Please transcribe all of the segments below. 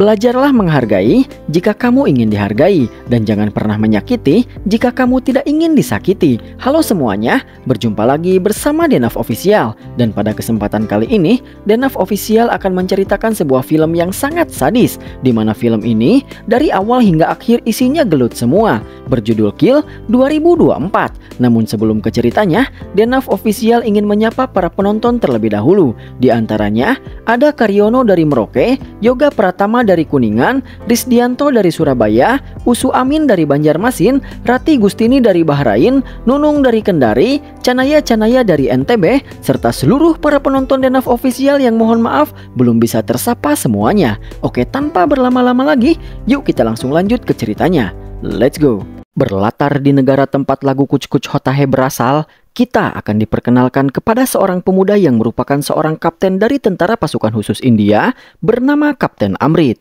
Belajarlah menghargai jika kamu ingin dihargai dan jangan pernah menyakiti jika kamu tidak ingin disakiti. Halo semuanya, berjumpa lagi bersama Denaf Official dan pada kesempatan kali ini Denaf Official akan menceritakan sebuah film yang sangat sadis di mana film ini dari awal hingga akhir isinya gelut semua berjudul Kill 2024. Namun sebelum ke ceritanya, Denaf Official ingin menyapa para penonton terlebih dahulu. Di antaranya ada Karyono dari Merauke, Yoga Pratama dari Kuningan, Risdianto Widianto dari Surabaya, Usu Amin dari Banjarmasin, Rati Gustini dari Bahrain, Nunung dari Kendari, Canaya Canaya dari NTB, serta seluruh para penonton Denaf official yang mohon maaf belum bisa tersapa semuanya. Oke, tanpa berlama-lama lagi, yuk kita langsung lanjut ke ceritanya. Let's go! Berlatar di negara tempat lagu Kuch-Kuch Hotahe berasal, kita akan diperkenalkan kepada seorang pemuda yang merupakan seorang kapten dari tentara pasukan khusus India bernama Kapten Amrit.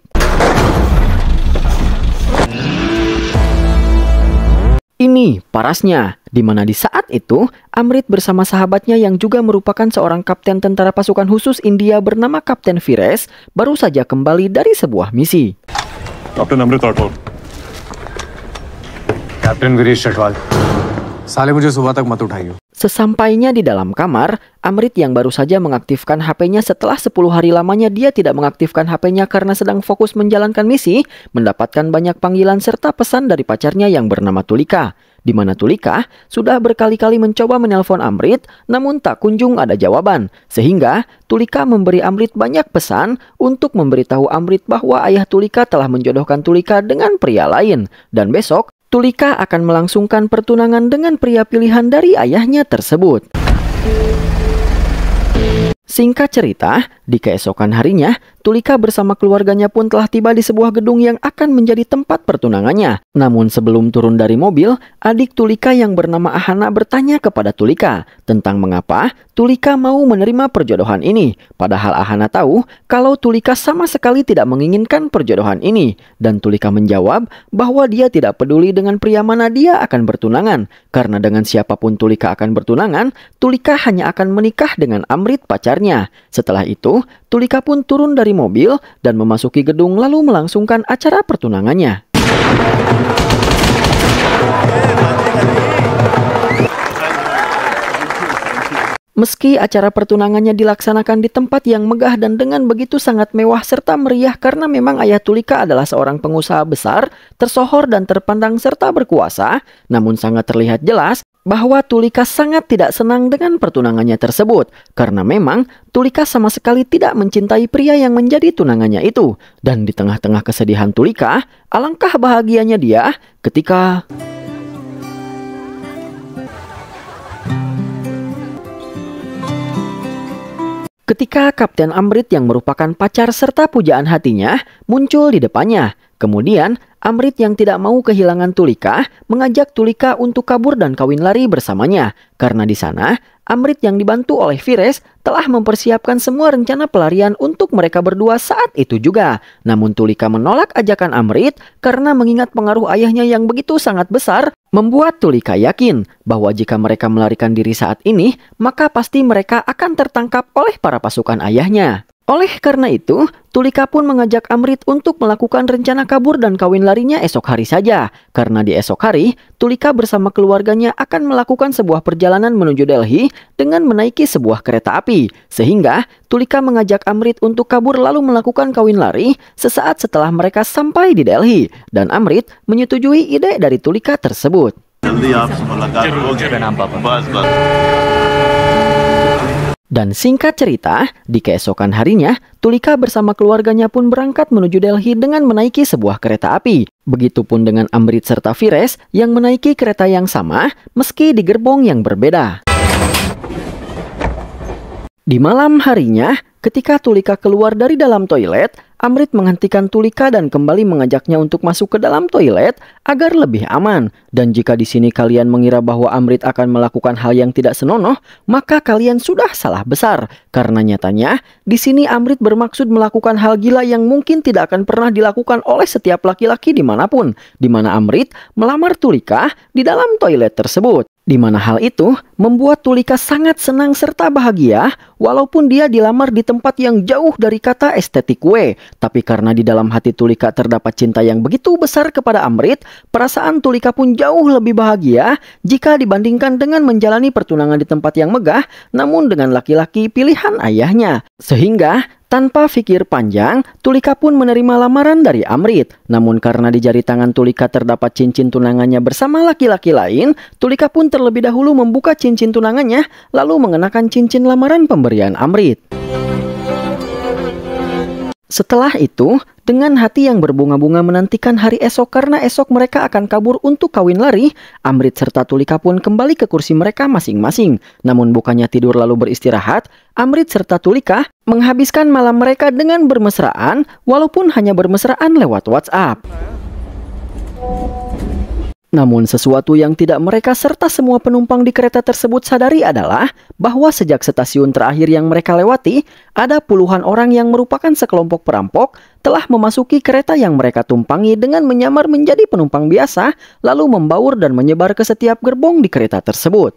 Ini parasnya, di mana di saat itu Amrit bersama sahabatnya yang juga merupakan seorang kapten tentara pasukan khusus India bernama Kapten Vires baru saja kembali dari sebuah misi. Kapten Amrit Kapten Vires साले Sesampainya di dalam kamar, Amrit yang baru saja mengaktifkan HP-nya setelah 10 hari lamanya dia tidak mengaktifkan HP-nya karena sedang fokus menjalankan misi, mendapatkan banyak panggilan serta pesan dari pacarnya yang bernama Tulika. Di mana Tulika sudah berkali-kali mencoba menelpon Amrit, namun tak kunjung ada jawaban. Sehingga Tulika memberi Amrit banyak pesan untuk memberitahu Amrit bahwa ayah Tulika telah menjodohkan Tulika dengan pria lain. Dan besok Tulika akan melangsungkan pertunangan dengan pria pilihan dari ayahnya tersebut. Singkat cerita, di keesokan harinya, Tulika bersama keluarganya pun telah tiba di sebuah gedung yang akan menjadi tempat pertunangannya. Namun sebelum turun dari mobil, adik Tulika yang bernama Ahana bertanya kepada Tulika tentang mengapa Tulika mau menerima perjodohan ini. Padahal Ahana tahu kalau Tulika sama sekali tidak menginginkan perjodohan ini. Dan Tulika menjawab bahwa dia tidak peduli dengan pria mana dia akan bertunangan. Karena dengan siapapun Tulika akan bertunangan, Tulika hanya akan menikah dengan Amrit pacarnya. Setelah itu, Tulika pun turun dari mobil dan memasuki gedung lalu melangsungkan acara pertunangannya. Meski acara pertunangannya dilaksanakan di tempat yang megah dan dengan begitu sangat mewah serta meriah karena memang Ayah Tulika adalah seorang pengusaha besar, tersohor dan terpandang serta berkuasa, namun sangat terlihat jelas bahwa Tulika sangat tidak senang dengan pertunangannya tersebut karena memang Tulika sama sekali tidak mencintai pria yang menjadi tunangannya itu dan di tengah-tengah kesedihan Tulika alangkah bahagianya dia ketika Ketika Kapten Amrit yang merupakan pacar serta pujaan hatinya muncul di depannya Kemudian, Amrit yang tidak mau kehilangan Tulika mengajak Tulika untuk kabur dan kawin lari bersamanya. Karena di sana, Amrit yang dibantu oleh Vires telah mempersiapkan semua rencana pelarian untuk mereka berdua saat itu juga. Namun Tulika menolak ajakan Amrit karena mengingat pengaruh ayahnya yang begitu sangat besar membuat Tulika yakin bahwa jika mereka melarikan diri saat ini, maka pasti mereka akan tertangkap oleh para pasukan ayahnya. Oleh karena itu, Tulika pun mengajak Amrit untuk melakukan rencana kabur dan kawin larinya esok hari saja. Karena di esok hari, Tulika bersama keluarganya akan melakukan sebuah perjalanan menuju Delhi dengan menaiki sebuah kereta api. Sehingga, Tulika mengajak Amrit untuk kabur lalu melakukan kawin lari sesaat setelah mereka sampai di Delhi. Dan Amrit menyetujui ide dari Tulika tersebut. Dan singkat cerita, di keesokan harinya, Tulika bersama keluarganya pun berangkat menuju Delhi dengan menaiki sebuah kereta api. Begitupun dengan Amrit serta Fires yang menaiki kereta yang sama meski di gerbong yang berbeda. Di malam harinya, ketika Tulika keluar dari dalam toilet, Amrit menghentikan Tulika dan kembali mengajaknya untuk masuk ke dalam toilet agar lebih aman. Dan jika di sini kalian mengira bahwa Amrit akan melakukan hal yang tidak senonoh, maka kalian sudah salah besar. Karena nyatanya, di sini Amrit bermaksud melakukan hal gila yang mungkin tidak akan pernah dilakukan oleh setiap laki-laki dimanapun. Dimana Amrit melamar Tulika di dalam toilet tersebut di mana hal itu membuat Tulika sangat senang serta bahagia walaupun dia dilamar di tempat yang jauh dari kata estetik we. Tapi karena di dalam hati Tulika terdapat cinta yang begitu besar kepada Amrit, perasaan Tulika pun jauh lebih bahagia jika dibandingkan dengan menjalani pertunangan di tempat yang megah namun dengan laki-laki pilihan ayahnya. Sehingga tanpa pikir panjang, Tulika pun menerima lamaran dari Amrit. Namun karena di jari tangan Tulika terdapat cincin tunangannya bersama laki-laki lain, Tulika pun terlebih dahulu membuka cincin tunangannya lalu mengenakan cincin lamaran pemberian Amrit. Setelah itu, dengan hati yang berbunga-bunga menantikan hari esok karena esok mereka akan kabur untuk kawin lari, Amrit serta Tulika pun kembali ke kursi mereka masing-masing. Namun bukannya tidur lalu beristirahat, Amrit serta Tulika menghabiskan malam mereka dengan bermesraan walaupun hanya bermesraan lewat WhatsApp. Namun sesuatu yang tidak mereka serta semua penumpang di kereta tersebut sadari adalah bahwa sejak stasiun terakhir yang mereka lewati, ada puluhan orang yang merupakan sekelompok perampok telah memasuki kereta yang mereka tumpangi dengan menyamar menjadi penumpang biasa, lalu membaur dan menyebar ke setiap gerbong di kereta tersebut.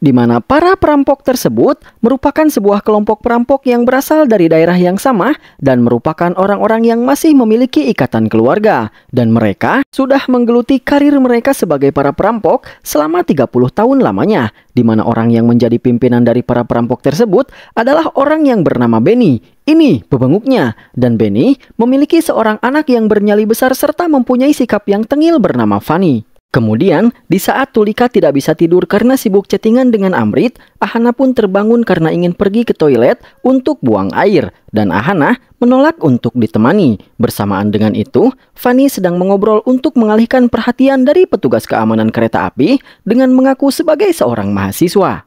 di mana para perampok tersebut merupakan sebuah kelompok perampok yang berasal dari daerah yang sama dan merupakan orang-orang yang masih memiliki ikatan keluarga dan mereka sudah menggeluti karir mereka sebagai para perampok selama 30 tahun lamanya di mana orang yang menjadi pimpinan dari para perampok tersebut adalah orang yang bernama Benny ini bebenguknya dan Benny memiliki seorang anak yang bernyali besar serta mempunyai sikap yang tengil bernama Fanny Kemudian, di saat Tulika tidak bisa tidur karena sibuk chattingan dengan Amrit, Ahana pun terbangun karena ingin pergi ke toilet untuk buang air, dan Ahana menolak untuk ditemani. Bersamaan dengan itu, Fanny sedang mengobrol untuk mengalihkan perhatian dari petugas keamanan kereta api dengan mengaku sebagai seorang mahasiswa.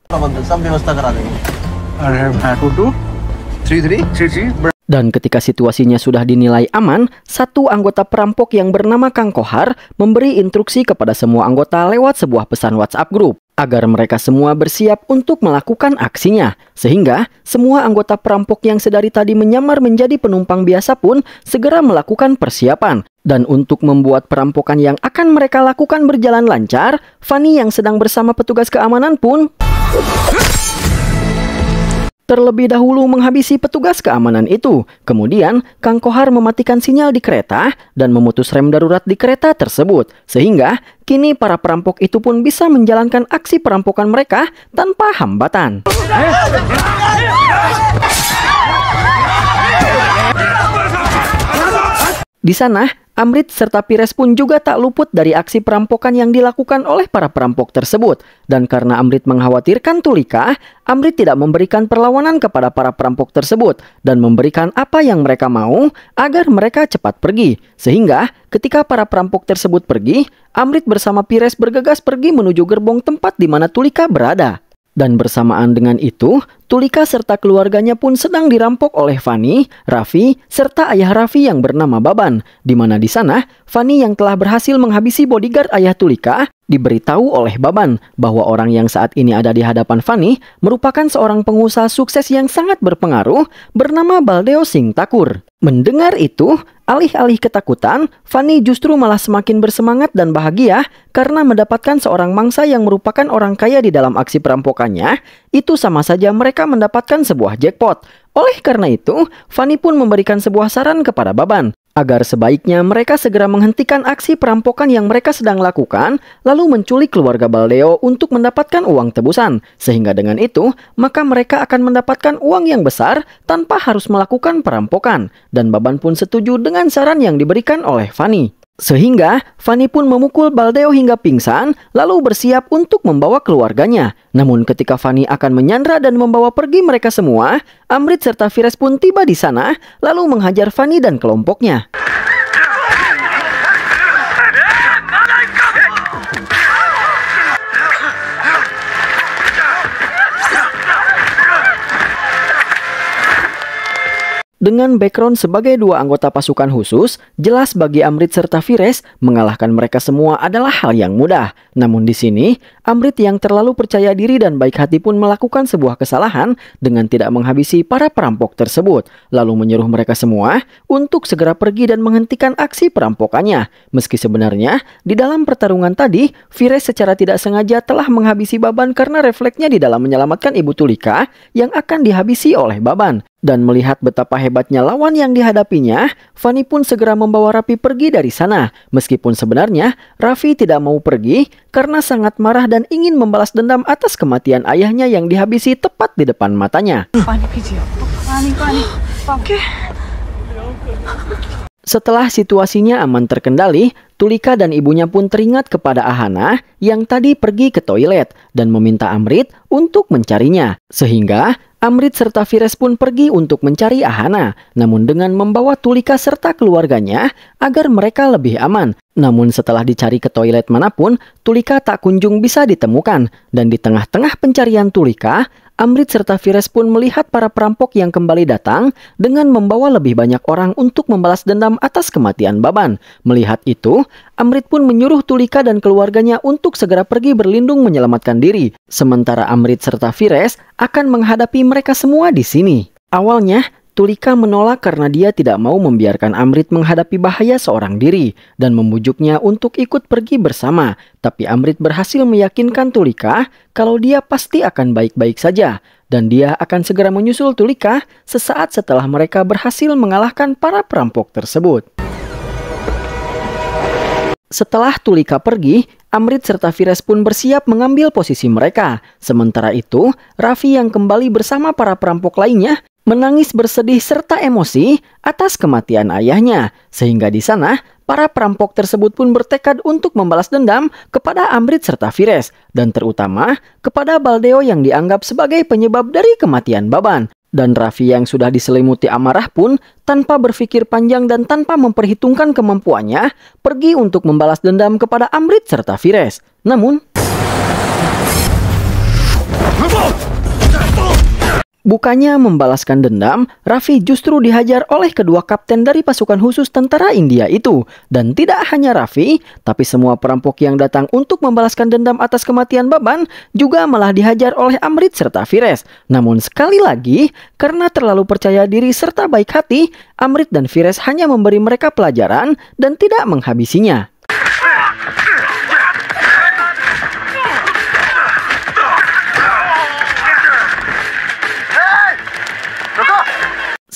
Dan ketika situasinya sudah dinilai aman, satu anggota perampok yang bernama Kang Kohar memberi instruksi kepada semua anggota lewat sebuah pesan WhatsApp grup agar mereka semua bersiap untuk melakukan aksinya. Sehingga, semua anggota perampok yang sedari tadi menyamar menjadi penumpang biasa pun segera melakukan persiapan. Dan untuk membuat perampokan yang akan mereka lakukan berjalan lancar, Fanny yang sedang bersama petugas keamanan pun terlebih dahulu menghabisi petugas keamanan itu. Kemudian, Kang Kohar mematikan sinyal di kereta dan memutus rem darurat di kereta tersebut. Sehingga, kini para perampok itu pun bisa menjalankan aksi perampokan mereka tanpa hambatan. Di sana, Amrit serta Pires pun juga tak luput dari aksi perampokan yang dilakukan oleh para perampok tersebut. Dan karena Amrit mengkhawatirkan Tulika, Amrit tidak memberikan perlawanan kepada para perampok tersebut dan memberikan apa yang mereka mau agar mereka cepat pergi. Sehingga ketika para perampok tersebut pergi, Amrit bersama Pires bergegas pergi menuju gerbong tempat di mana Tulika berada. Dan bersamaan dengan itu, Tulika serta keluarganya pun sedang dirampok oleh Fani, Raffi, serta ayah Raffi yang bernama Baban. Di mana di sana, Fani yang telah berhasil menghabisi bodyguard ayah Tulika diberitahu oleh Baban bahwa orang yang saat ini ada di hadapan Fani merupakan seorang pengusaha sukses yang sangat berpengaruh bernama Baldeo Singh Takur. Mendengar itu, alih-alih ketakutan, Fanny justru malah semakin bersemangat dan bahagia karena mendapatkan seorang mangsa yang merupakan orang kaya di dalam aksi perampokannya. Itu sama saja mereka mendapatkan sebuah jackpot. Oleh karena itu, Fanny pun memberikan sebuah saran kepada Baban agar sebaiknya mereka segera menghentikan aksi perampokan yang mereka sedang lakukan, lalu menculik keluarga Baldeo untuk mendapatkan uang tebusan. Sehingga dengan itu, maka mereka akan mendapatkan uang yang besar tanpa harus melakukan perampokan. Dan Baban pun setuju dengan saran yang diberikan oleh Fanny. Sehingga Fanny pun memukul Baldeo hingga pingsan lalu bersiap untuk membawa keluarganya. Namun ketika Fanny akan menyandra dan membawa pergi mereka semua, Amrit serta Fires pun tiba di sana lalu menghajar Fanny dan kelompoknya. Dengan background sebagai dua anggota pasukan khusus, jelas bagi Amrit serta Fires mengalahkan mereka semua adalah hal yang mudah. Namun di sini, Amrit yang terlalu percaya diri dan baik hati pun melakukan sebuah kesalahan dengan tidak menghabisi para perampok tersebut, lalu menyuruh mereka semua untuk segera pergi dan menghentikan aksi perampokannya. Meski sebenarnya, di dalam pertarungan tadi, Fires secara tidak sengaja telah menghabisi Baban karena refleksnya di dalam menyelamatkan Ibu Tulika yang akan dihabisi oleh Baban. Dan melihat betapa hebatnya lawan yang dihadapinya, Fanny pun segera membawa Raffi pergi dari sana. Meskipun sebenarnya Raffi tidak mau pergi karena sangat marah dan ingin membalas dendam atas kematian ayahnya yang dihabisi tepat di depan matanya. Setelah situasinya aman terkendali, Tulika dan ibunya pun teringat kepada Ahana yang tadi pergi ke toilet dan meminta Amrit untuk mencarinya. Sehingga Amrit serta Fires pun pergi untuk mencari Ahana, namun dengan membawa Tulika serta keluarganya agar mereka lebih aman. Namun setelah dicari ke toilet manapun, Tulika tak kunjung bisa ditemukan. Dan di tengah-tengah pencarian Tulika, Amrit serta Fires pun melihat para perampok yang kembali datang dengan membawa lebih banyak orang untuk membalas dendam atas kematian Baban. Melihat itu, Amrit pun menyuruh Tulika dan keluarganya untuk segera pergi berlindung menyelamatkan diri. Sementara Amrit serta Fires akan menghadapi mereka semua di sini. Awalnya, Tulika menolak karena dia tidak mau membiarkan Amrit menghadapi bahaya seorang diri dan membujuknya untuk ikut pergi bersama. Tapi Amrit berhasil meyakinkan Tulika kalau dia pasti akan baik-baik saja dan dia akan segera menyusul Tulika sesaat setelah mereka berhasil mengalahkan para perampok tersebut. Setelah Tulika pergi, Amrit serta Fires pun bersiap mengambil posisi mereka. Sementara itu, Raffi yang kembali bersama para perampok lainnya menangis bersedih serta emosi atas kematian ayahnya. Sehingga di sana, para perampok tersebut pun bertekad untuk membalas dendam kepada Amrit serta Fires dan terutama kepada Baldeo yang dianggap sebagai penyebab dari kematian Baban. Dan Raffi yang sudah diselimuti amarah pun tanpa berpikir panjang dan tanpa memperhitungkan kemampuannya pergi untuk membalas dendam kepada Amrit serta Fires. Namun... Bukannya membalaskan dendam, Raffi justru dihajar oleh kedua kapten dari pasukan khusus tentara India itu. Dan tidak hanya Raffi, tapi semua perampok yang datang untuk membalaskan dendam atas kematian Baban juga malah dihajar oleh Amrit serta Fires. Namun sekali lagi, karena terlalu percaya diri serta baik hati, Amrit dan Fires hanya memberi mereka pelajaran dan tidak menghabisinya.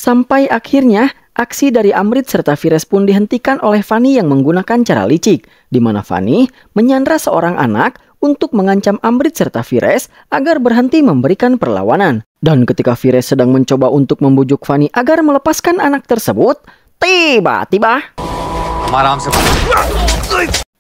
Sampai akhirnya, aksi dari Amrit serta Fires pun dihentikan oleh Fani yang menggunakan cara licik, di mana Fani menyandra seorang anak untuk mengancam Amrit serta Fires agar berhenti memberikan perlawanan. Dan ketika Fires sedang mencoba untuk membujuk Fani agar melepaskan anak tersebut, tiba-tiba...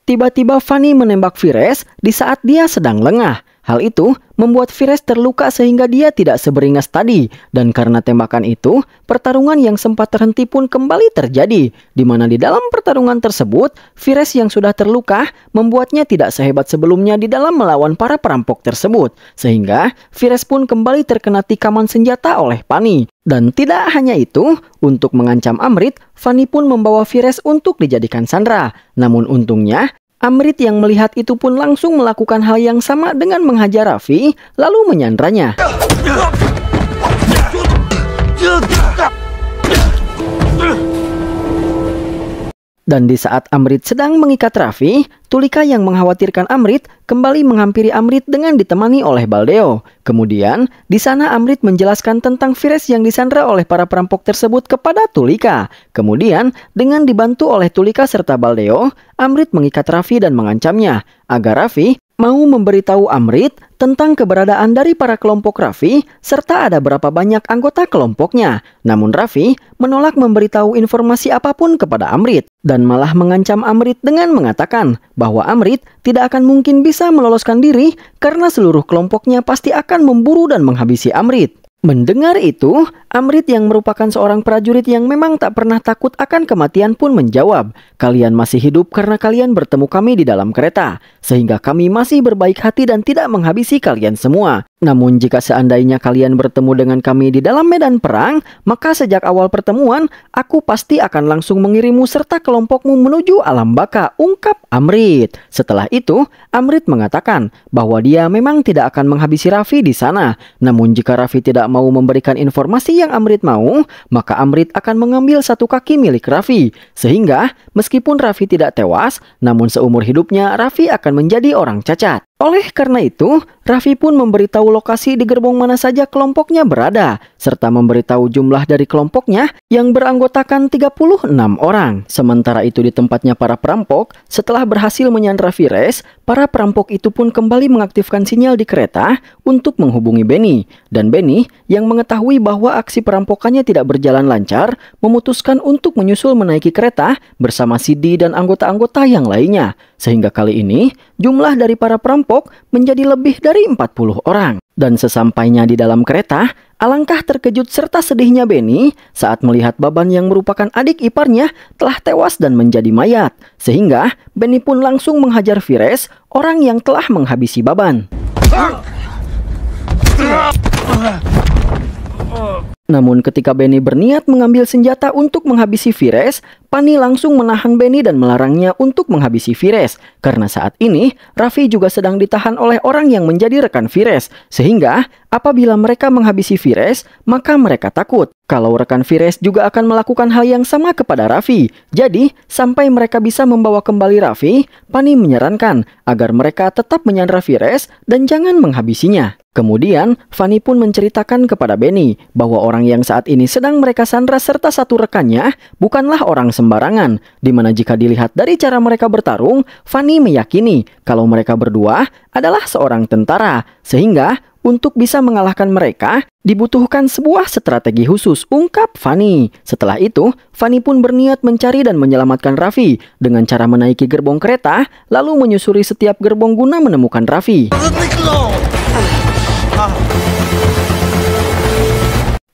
Tiba-tiba Fani menembak Fires di saat dia sedang lengah. Hal itu membuat Vires terluka sehingga dia tidak seberingas tadi dan karena tembakan itu, pertarungan yang sempat terhenti pun kembali terjadi di mana di dalam pertarungan tersebut, Vires yang sudah terluka membuatnya tidak sehebat sebelumnya di dalam melawan para perampok tersebut sehingga Vires pun kembali terkena tikaman senjata oleh Pani. Dan tidak hanya itu, untuk mengancam Amrit, Fani pun membawa Vires untuk dijadikan sandra. Namun untungnya, Amrit yang melihat itu pun langsung melakukan hal yang sama dengan menghajar Raffi, lalu menyandranya. Dan di saat Amrit sedang mengikat Raffi, Tulika yang mengkhawatirkan Amrit kembali menghampiri Amrit dengan ditemani oleh Baldeo. Kemudian, di sana Amrit menjelaskan tentang virus yang disandra oleh para perampok tersebut kepada Tulika. Kemudian, dengan dibantu oleh Tulika serta Baldeo, Amrit mengikat Raffi dan mengancamnya agar Raffi mau memberitahu Amrit tentang keberadaan dari para kelompok Raffi serta ada berapa banyak anggota kelompoknya. Namun Raffi menolak memberitahu informasi apapun kepada Amrit dan malah mengancam Amrit dengan mengatakan bahwa Amrit tidak akan mungkin bisa meloloskan diri karena seluruh kelompoknya pasti akan memburu dan menghabisi Amrit. Mendengar itu, Amrit yang merupakan seorang prajurit yang memang tak pernah takut akan kematian pun menjawab, "Kalian masih hidup karena kalian bertemu kami di dalam kereta, sehingga kami masih berbaik hati dan tidak menghabisi kalian semua. Namun jika seandainya kalian bertemu dengan kami di dalam medan perang, maka sejak awal pertemuan, aku pasti akan langsung mengirimu serta kelompokmu menuju alam baka, ungkap Amrit. Setelah itu, Amrit mengatakan bahwa dia memang tidak akan menghabisi Raffi di sana. Namun jika Raffi tidak mau memberikan informasi yang Amrit mau, maka Amrit akan mengambil satu kaki milik Raffi. Sehingga, meskipun Raffi tidak tewas, namun seumur hidupnya Raffi akan menjadi orang cacat. Oleh karena itu, Raffi pun memberitahu lokasi di gerbong mana saja kelompoknya berada, serta memberitahu jumlah dari kelompoknya yang beranggotakan 36 orang. Sementara itu di tempatnya para perampok, setelah berhasil menyandra Vires, para perampok itu pun kembali mengaktifkan sinyal di kereta untuk menghubungi Benny. Dan Benny yang mengetahui bahwa aksi perampokannya tidak berjalan lancar, memutuskan untuk menyusul menaiki kereta bersama Sidi dan anggota-anggota yang lainnya. Sehingga kali ini, jumlah dari para perampok kelompok menjadi lebih dari 40 orang. Dan sesampainya di dalam kereta, alangkah terkejut serta sedihnya Benny saat melihat Baban yang merupakan adik iparnya telah tewas dan menjadi mayat. Sehingga Benny pun langsung menghajar Vires, orang yang telah menghabisi Baban. Namun ketika Benny berniat mengambil senjata untuk menghabisi Vires, Pani langsung menahan Benny dan melarangnya untuk menghabisi Vires karena saat ini Raffi juga sedang ditahan oleh orang yang menjadi rekan Vires sehingga apabila mereka menghabisi Vires maka mereka takut kalau rekan Vires juga akan melakukan hal yang sama kepada Raffi. Jadi sampai mereka bisa membawa kembali Raffi, Pani menyarankan agar mereka tetap menyandra Vires dan jangan menghabisinya. Kemudian, Fanny pun menceritakan kepada Benny bahwa orang yang saat ini sedang mereka sandra serta satu rekannya bukanlah orang sembarangan, di mana jika dilihat dari cara mereka bertarung, Fanny meyakini kalau mereka berdua adalah seorang tentara, sehingga untuk bisa mengalahkan mereka, dibutuhkan sebuah strategi khusus, ungkap Fanny. Setelah itu, Fanny pun berniat mencari dan menyelamatkan Raffi dengan cara menaiki gerbong kereta, lalu menyusuri setiap gerbong guna menemukan Raffi.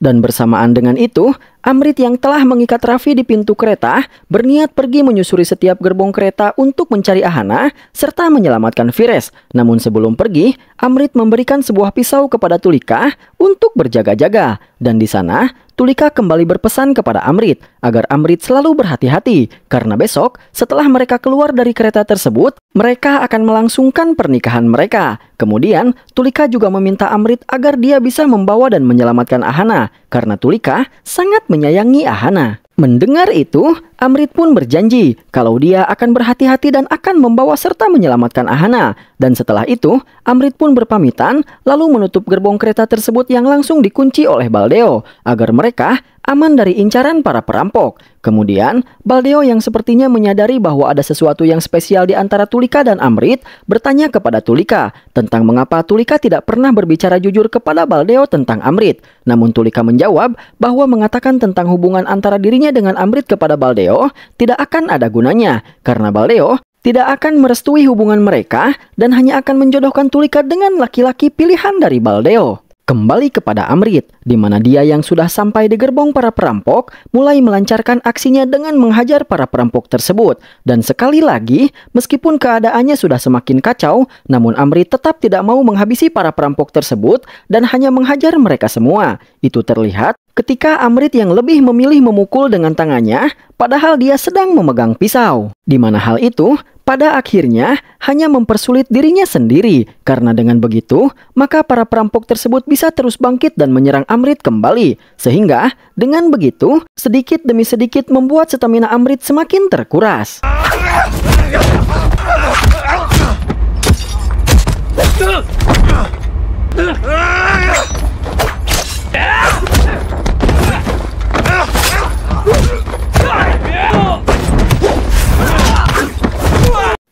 Dan bersamaan dengan itu, Amrit yang telah mengikat Raffi di pintu kereta berniat pergi menyusuri setiap gerbong kereta untuk mencari Ahana serta menyelamatkan Fires. Namun sebelum pergi, Amrit memberikan sebuah pisau kepada Tulika untuk berjaga-jaga. Dan di sana, Tulika kembali berpesan kepada Amrit agar Amrit selalu berhati-hati karena besok setelah mereka keluar dari kereta tersebut, mereka akan melangsungkan pernikahan mereka. Kemudian, Tulika juga meminta Amrit agar dia bisa membawa dan menyelamatkan Ahana karena Tulika sangat menyayangi Ahana. Mendengar itu, Amrit pun berjanji kalau dia akan berhati-hati dan akan membawa serta menyelamatkan Ahana. Dan setelah itu, Amrit pun berpamitan lalu menutup gerbong kereta tersebut yang langsung dikunci oleh Baldeo agar mereka aman dari incaran para perampok. Kemudian, Baldeo yang sepertinya menyadari bahwa ada sesuatu yang spesial di antara Tulika dan Amrit bertanya kepada Tulika tentang mengapa Tulika tidak pernah berbicara jujur kepada Baldeo tentang Amrit. Namun Tulika menjawab bahwa mengatakan tentang hubungan antara dirinya dengan Amrit kepada Baldeo Baleo tidak akan ada gunanya karena Baleo tidak akan merestui hubungan mereka dan hanya akan menjodohkan Tulika dengan laki-laki pilihan dari Baldeo. Kembali kepada Amrit, di mana dia yang sudah sampai di gerbong para perampok mulai melancarkan aksinya dengan menghajar para perampok tersebut. Dan sekali lagi, meskipun keadaannya sudah semakin kacau, namun Amrit tetap tidak mau menghabisi para perampok tersebut dan hanya menghajar mereka semua. Itu terlihat ketika Amrit yang lebih memilih memukul dengan tangannya, padahal dia sedang memegang pisau. Di mana hal itu, pada akhirnya hanya mempersulit dirinya sendiri, karena dengan begitu, maka para perampok tersebut bisa terus bangkit dan menyerang Amrit kembali. Sehingga, dengan begitu, sedikit demi sedikit membuat stamina Amrit semakin terkuras. Ah!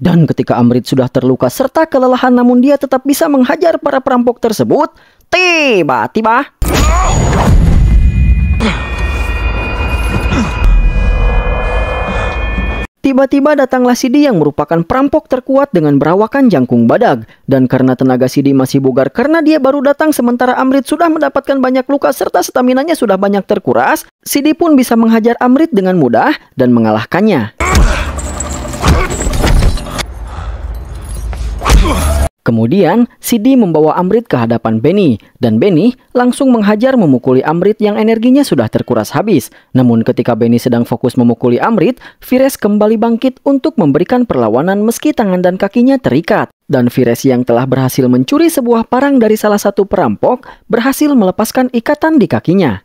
Dan ketika Amrit sudah terluka serta kelelahan namun dia tetap bisa menghajar para perampok tersebut, tiba-tiba... Tiba-tiba datanglah Sidi yang merupakan perampok terkuat dengan berawakan jangkung badag. Dan karena tenaga Sidi masih bugar karena dia baru datang sementara Amrit sudah mendapatkan banyak luka serta staminanya sudah banyak terkuras, Sidi pun bisa menghajar Amrit dengan mudah dan mengalahkannya. Kemudian, Sidi membawa Amrit ke hadapan Benny, dan Benny langsung menghajar memukuli Amrit yang energinya sudah terkuras habis. Namun ketika Benny sedang fokus memukuli Amrit, Vires kembali bangkit untuk memberikan perlawanan meski tangan dan kakinya terikat. Dan Vires yang telah berhasil mencuri sebuah parang dari salah satu perampok, berhasil melepaskan ikatan di kakinya.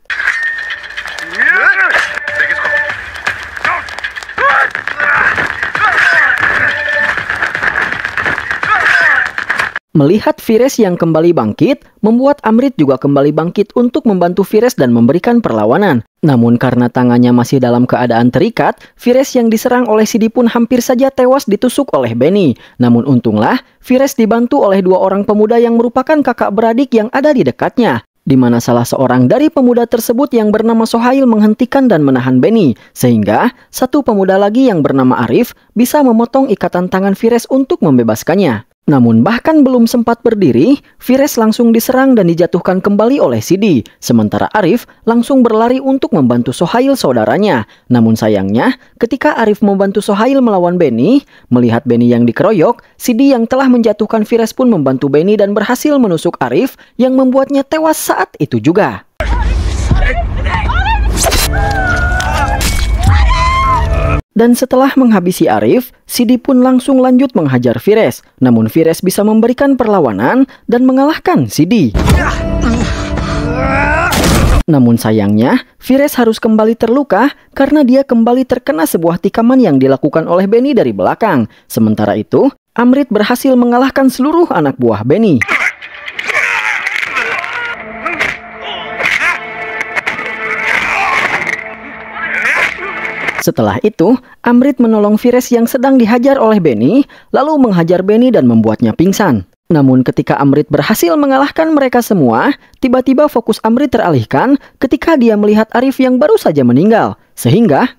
Melihat Vires yang kembali bangkit, membuat Amrit juga kembali bangkit untuk membantu Vires dan memberikan perlawanan. Namun karena tangannya masih dalam keadaan terikat, Vires yang diserang oleh Sidi pun hampir saja tewas ditusuk oleh Benny. Namun untunglah, Vires dibantu oleh dua orang pemuda yang merupakan kakak beradik yang ada di dekatnya di mana salah seorang dari pemuda tersebut yang bernama Sohail menghentikan dan menahan Benny, sehingga satu pemuda lagi yang bernama Arif bisa memotong ikatan tangan Vires untuk membebaskannya. Namun bahkan belum sempat berdiri, Vires langsung diserang dan dijatuhkan kembali oleh Sidi. Sementara Arif langsung berlari untuk membantu Sohail saudaranya. Namun sayangnya, ketika Arif membantu Sohail melawan Benny, melihat Benny yang dikeroyok, Sidi yang telah menjatuhkan Vires pun membantu Benny dan berhasil menusuk Arif yang membuatnya tewas saat itu juga. Dan setelah menghabisi Arif, Sidi pun langsung lanjut menghajar Fires. Namun Fires bisa memberikan perlawanan dan mengalahkan Sidi. Namun sayangnya, Fires harus kembali terluka karena dia kembali terkena sebuah tikaman yang dilakukan oleh Benny dari belakang. Sementara itu, Amrit berhasil mengalahkan seluruh anak buah Benny. Setelah itu, Amrit menolong Vires yang sedang dihajar oleh Benny, lalu menghajar Benny dan membuatnya pingsan. Namun ketika Amrit berhasil mengalahkan mereka semua, tiba-tiba fokus Amrit teralihkan ketika dia melihat Arif yang baru saja meninggal. Sehingga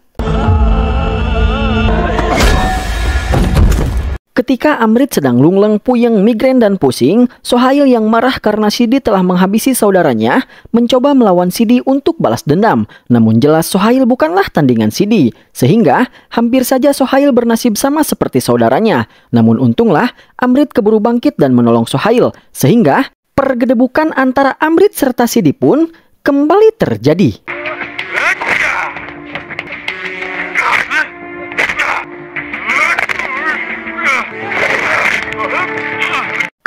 Ketika Amrit sedang lungleng puyeng migrain dan pusing, Sohail yang marah karena Sidi telah menghabisi saudaranya mencoba melawan Sidi untuk balas dendam. Namun jelas Sohail bukanlah tandingan Sidi, sehingga hampir saja Sohail bernasib sama seperti saudaranya. Namun untunglah Amrit keburu bangkit dan menolong Sohail, sehingga pergedebukan antara Amrit serta Sidi pun kembali terjadi.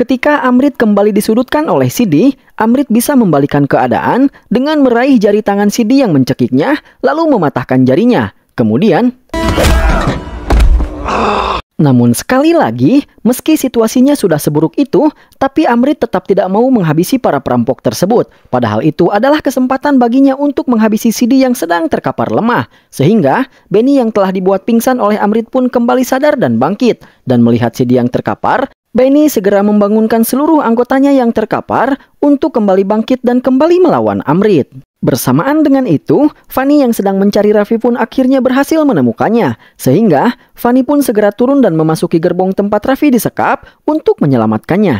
Ketika Amrit kembali disudutkan oleh Sidi, Amrit bisa membalikan keadaan dengan meraih jari tangan Sidi yang mencekiknya, lalu mematahkan jarinya. Kemudian... Namun sekali lagi, meski situasinya sudah seburuk itu, tapi Amrit tetap tidak mau menghabisi para perampok tersebut. Padahal itu adalah kesempatan baginya untuk menghabisi Sidi yang sedang terkapar lemah. Sehingga, Benny yang telah dibuat pingsan oleh Amrit pun kembali sadar dan bangkit. Dan melihat Sidi yang terkapar, Beni segera membangunkan seluruh anggotanya yang terkapar untuk kembali bangkit dan kembali melawan Amrit. Bersamaan dengan itu, Fani yang sedang mencari Raffi pun akhirnya berhasil menemukannya. Sehingga, Fani pun segera turun dan memasuki gerbong tempat Raffi disekap untuk menyelamatkannya.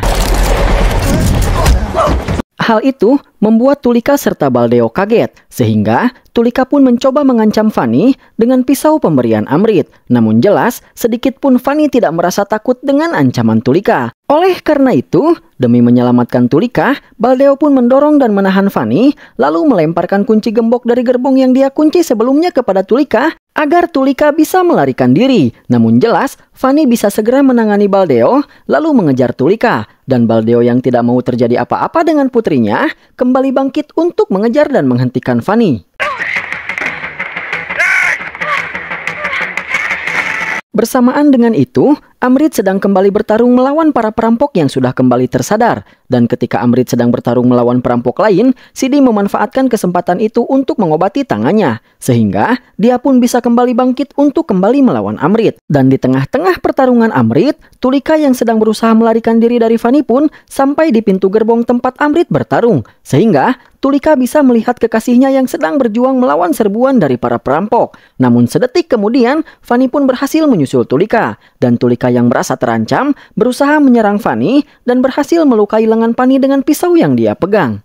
Hal itu membuat Tulika serta Baldeo kaget, sehingga Tulika pun mencoba mengancam Fanny dengan pisau pemberian Amrit. Namun jelas, sedikit pun Fanny tidak merasa takut dengan ancaman Tulika. Oleh karena itu, demi menyelamatkan Tulika, Baldeo pun mendorong dan menahan Fanny, lalu melemparkan kunci gembok dari gerbong yang dia kunci sebelumnya kepada Tulika Agar Tulika bisa melarikan diri, namun jelas Fanny bisa segera menangani Baldeo lalu mengejar Tulika. Dan Baldeo yang tidak mau terjadi apa-apa dengan putrinya kembali bangkit untuk mengejar dan menghentikan Fanny. Bersamaan dengan itu, Amrit sedang kembali bertarung melawan para perampok yang sudah kembali tersadar. Dan ketika Amrit sedang bertarung melawan perampok lain, Sidi memanfaatkan kesempatan itu untuk mengobati tangannya. Sehingga dia pun bisa kembali bangkit untuk kembali melawan Amrit. Dan di tengah-tengah pertarungan Amrit, Tulika yang sedang berusaha melarikan diri dari Fani pun sampai di pintu gerbong tempat Amrit bertarung. Sehingga Tulika bisa melihat kekasihnya yang sedang berjuang melawan serbuan dari para perampok. Namun sedetik kemudian, Fanny pun berhasil menyusul Tulika. Dan Tulika yang merasa terancam, berusaha menyerang Fanny dan berhasil melukai lengan Fanny dengan pisau yang dia pegang.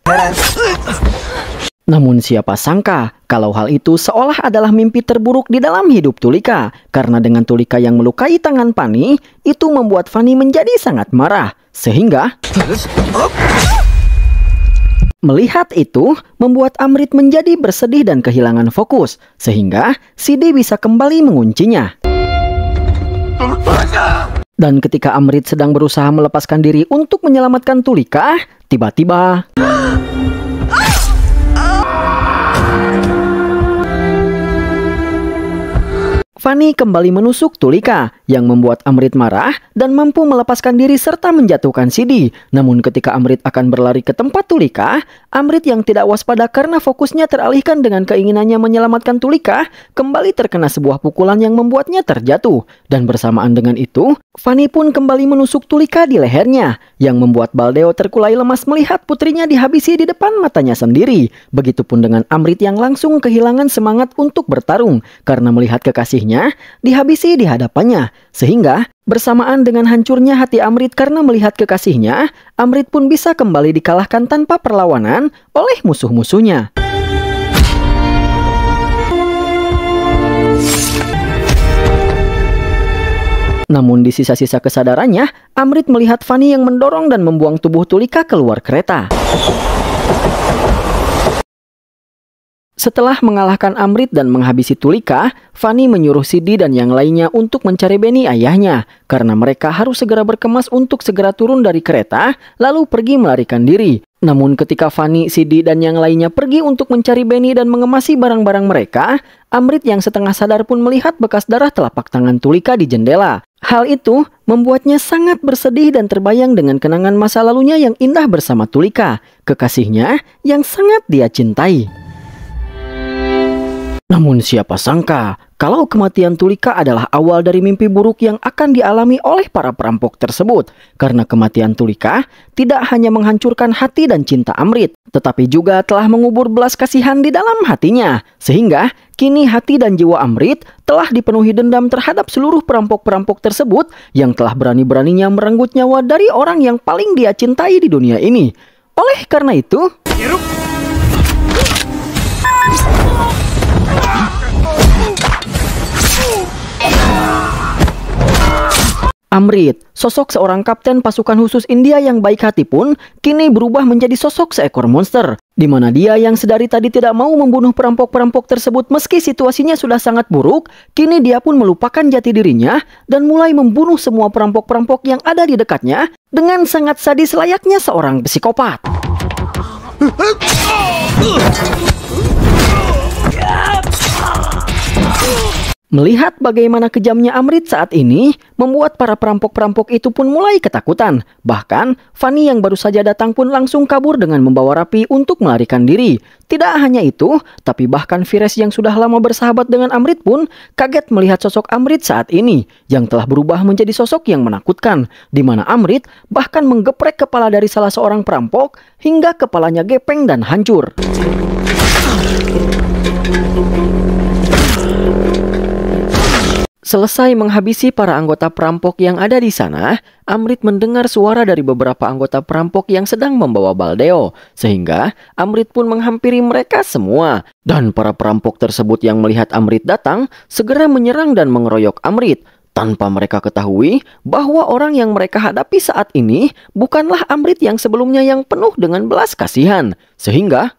Namun siapa sangka kalau hal itu seolah adalah mimpi terburuk di dalam hidup Tulika karena dengan Tulika yang melukai tangan Fani itu membuat Fani menjadi sangat marah sehingga Melihat itu, membuat Amrit menjadi bersedih dan kehilangan fokus, sehingga Sidi bisa kembali menguncinya. Dan ketika Amrit sedang berusaha melepaskan diri untuk menyelamatkan Tulika, tiba-tiba... Fanny kembali menusuk Tulika yang membuat Amrit marah dan mampu melepaskan diri serta menjatuhkan Sidi. Namun ketika Amrit akan berlari ke tempat Tulika, Amrit yang tidak waspada karena fokusnya teralihkan dengan keinginannya menyelamatkan Tulika, kembali terkena sebuah pukulan yang membuatnya terjatuh. Dan bersamaan dengan itu, Fanny pun kembali menusuk Tulika di lehernya yang membuat Baldeo terkulai lemas melihat putrinya dihabisi di depan matanya sendiri. Begitupun dengan Amrit yang langsung kehilangan semangat untuk bertarung karena melihat kekasihnya dihabisi di hadapannya, sehingga bersamaan dengan hancurnya hati Amrit karena melihat kekasihnya, Amrit pun bisa kembali dikalahkan tanpa perlawanan oleh musuh-musuhnya. Namun di sisa-sisa kesadarannya, Amrit melihat Fanny yang mendorong dan membuang tubuh Tulika keluar kereta. Setelah mengalahkan Amrit dan menghabisi Tulika, Fani menyuruh Sidi dan yang lainnya untuk mencari Beni ayahnya karena mereka harus segera berkemas untuk segera turun dari kereta lalu pergi melarikan diri. Namun ketika Fani, Sidi dan yang lainnya pergi untuk mencari Beni dan mengemasi barang-barang mereka, Amrit yang setengah sadar pun melihat bekas darah telapak tangan Tulika di jendela. Hal itu membuatnya sangat bersedih dan terbayang dengan kenangan masa lalunya yang indah bersama Tulika, kekasihnya yang sangat dia cintai. Namun siapa sangka kalau kematian Tulika adalah awal dari mimpi buruk yang akan dialami oleh para perampok tersebut. Karena kematian Tulika tidak hanya menghancurkan hati dan cinta Amrit, tetapi juga telah mengubur belas kasihan di dalam hatinya. Sehingga kini hati dan jiwa Amrit telah dipenuhi dendam terhadap seluruh perampok-perampok tersebut yang telah berani-beraninya merenggut nyawa dari orang yang paling dia cintai di dunia ini. Oleh karena itu... Yeruk. Amrit, sosok seorang kapten pasukan khusus India yang baik hati pun kini berubah menjadi sosok seekor monster, di mana dia yang sedari tadi tidak mau membunuh perampok-perampok tersebut meski situasinya sudah sangat buruk, kini dia pun melupakan jati dirinya dan mulai membunuh semua perampok-perampok yang ada di dekatnya dengan sangat sadis layaknya seorang psikopat. Melihat bagaimana kejamnya Amrit saat ini, membuat para perampok-perampok itu pun mulai ketakutan. Bahkan, Fanny yang baru saja datang pun langsung kabur dengan membawa rapi untuk melarikan diri. Tidak hanya itu, tapi bahkan Vires yang sudah lama bersahabat dengan Amrit pun kaget melihat sosok Amrit saat ini, yang telah berubah menjadi sosok yang menakutkan, di mana Amrit bahkan menggeprek kepala dari salah seorang perampok hingga kepalanya gepeng dan hancur. Selesai menghabisi para anggota perampok yang ada di sana, Amrit mendengar suara dari beberapa anggota perampok yang sedang membawa Baldeo, sehingga Amrit pun menghampiri mereka semua. Dan para perampok tersebut yang melihat Amrit datang, segera menyerang dan mengeroyok Amrit. Tanpa mereka ketahui bahwa orang yang mereka hadapi saat ini bukanlah Amrit yang sebelumnya yang penuh dengan belas kasihan. Sehingga...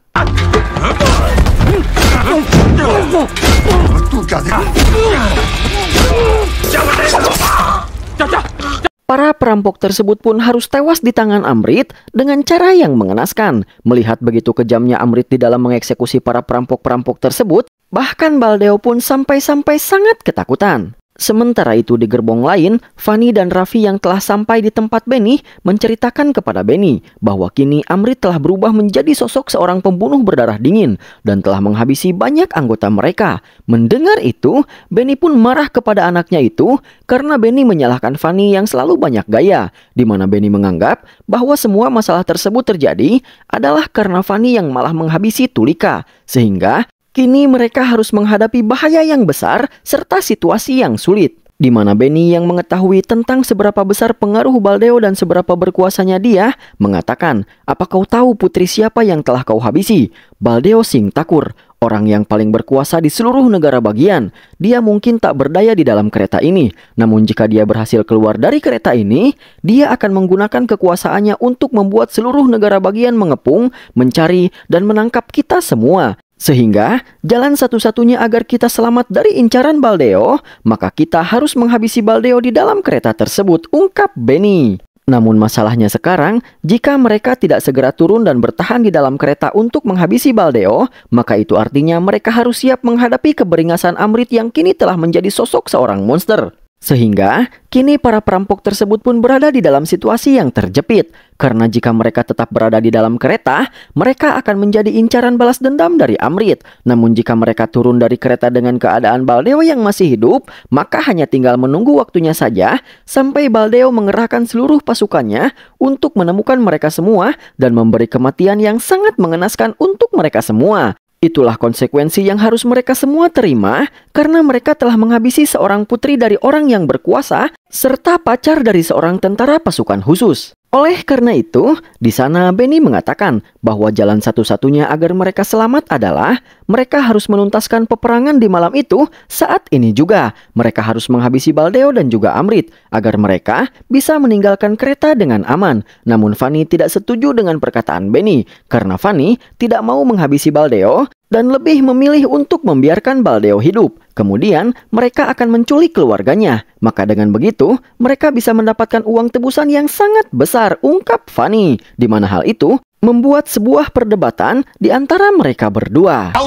Para perampok tersebut pun harus tewas di tangan Amrit dengan cara yang mengenaskan. Melihat begitu kejamnya Amrit di dalam mengeksekusi para perampok-perampok tersebut, bahkan Baldeo pun sampai-sampai sangat ketakutan. Sementara itu di gerbong lain, Fani dan Raffi yang telah sampai di tempat Benny menceritakan kepada Benny bahwa kini Amri telah berubah menjadi sosok seorang pembunuh berdarah dingin dan telah menghabisi banyak anggota mereka. Mendengar itu, Benny pun marah kepada anaknya itu karena Benny menyalahkan Fani yang selalu banyak gaya, di mana Benny menganggap bahwa semua masalah tersebut terjadi adalah karena Fani yang malah menghabisi Tulika, sehingga Kini mereka harus menghadapi bahaya yang besar serta situasi yang sulit. Di mana Benny yang mengetahui tentang seberapa besar pengaruh Baldeo dan seberapa berkuasanya dia, mengatakan, Apa kau tahu putri siapa yang telah kau habisi? Baldeo Sing Takur, orang yang paling berkuasa di seluruh negara bagian. Dia mungkin tak berdaya di dalam kereta ini, namun jika dia berhasil keluar dari kereta ini, dia akan menggunakan kekuasaannya untuk membuat seluruh negara bagian mengepung, mencari, dan menangkap kita semua. Sehingga, jalan satu-satunya agar kita selamat dari incaran Baldeo, maka kita harus menghabisi Baldeo di dalam kereta tersebut, ungkap Benny. Namun masalahnya sekarang, jika mereka tidak segera turun dan bertahan di dalam kereta untuk menghabisi Baldeo, maka itu artinya mereka harus siap menghadapi keberingasan Amrit yang kini telah menjadi sosok seorang monster. Sehingga, kini para perampok tersebut pun berada di dalam situasi yang terjepit, karena jika mereka tetap berada di dalam kereta, mereka akan menjadi incaran balas dendam dari Amrit. Namun jika mereka turun dari kereta dengan keadaan Baldeo yang masih hidup, maka hanya tinggal menunggu waktunya saja sampai Baldeo mengerahkan seluruh pasukannya untuk menemukan mereka semua dan memberi kematian yang sangat mengenaskan untuk mereka semua. Itulah konsekuensi yang harus mereka semua terima karena mereka telah menghabisi seorang putri dari orang yang berkuasa serta pacar dari seorang tentara pasukan khusus. Oleh karena itu, di sana Benny mengatakan bahwa jalan satu-satunya agar mereka selamat adalah mereka harus menuntaskan peperangan di malam itu saat ini juga. Mereka harus menghabisi Baldeo dan juga Amrit agar mereka bisa meninggalkan kereta dengan aman. Namun Fanny tidak setuju dengan perkataan Benny karena Fanny tidak mau menghabisi Baldeo dan lebih memilih untuk membiarkan Baldeo hidup. Kemudian, mereka akan menculik keluarganya. Maka dengan begitu, mereka bisa mendapatkan uang tebusan yang sangat besar, ungkap Fanny. Di mana hal itu membuat sebuah perdebatan di antara mereka berdua. Kan